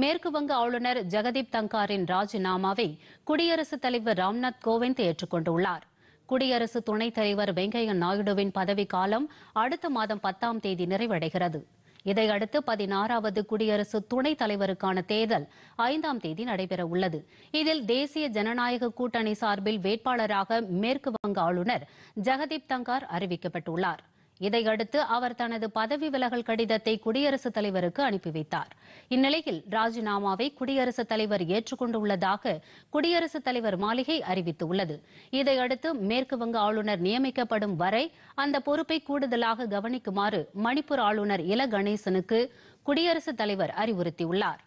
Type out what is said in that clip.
மேற்கு வங்க ஆளுநர் ஜெகதீப் தங்காரின் ராஜினாமாவை குடியரசுத் தலைவர் ராம்நாத் கோவிந்த் ஏற்றுக்கொண்டுள்ளார் குடியரசு துணைத் தலைவர் வெங்கையா நாயுடுவின் பதவிக்காலம் அடுத்த மாதம் பத்தாம் தேதி நிறைவடைகிறது இதையடுத்து பதினாறாவது குடியரசு துணைத் தலைவருக்கான தேர்தல் ஐந்தாம் தேதி நடைபெற உள்ளது இதில் தேசிய ஜனநாயக கூட்டணி சார்பில் வேட்பாளராக மேற்கு வங்க ஆளுநர் ஜெகதீப் தங்கார் அறிவிக்கப்பட்டுள்ளாா் இதையடுத்து அவர் தனது பதவி விலகல் கடிதத்தை குடியரசுத் தலைவருக்கு அனுப்பி வைத்தார் இந்நிலையில் ராஜினாமாவை குடியரசுத் தலைவர் ஏற்றுக்கொண்டுள்ளதாக குடியரசுத் தலைவர் மாளிகை அறிவித்துள்ளது இதையடுத்து மேற்கு வங்க ஆளுநர் நியமிக்கப்படும் வரை அந்த பொறுப்பை கூடுதலாக கவனிக்குமாறு மணிப்பூர் ஆளுநர் இல கணேசனுக்கு குடியரசுத் தலைவர் அறிவுறுத்தியுள்ளார்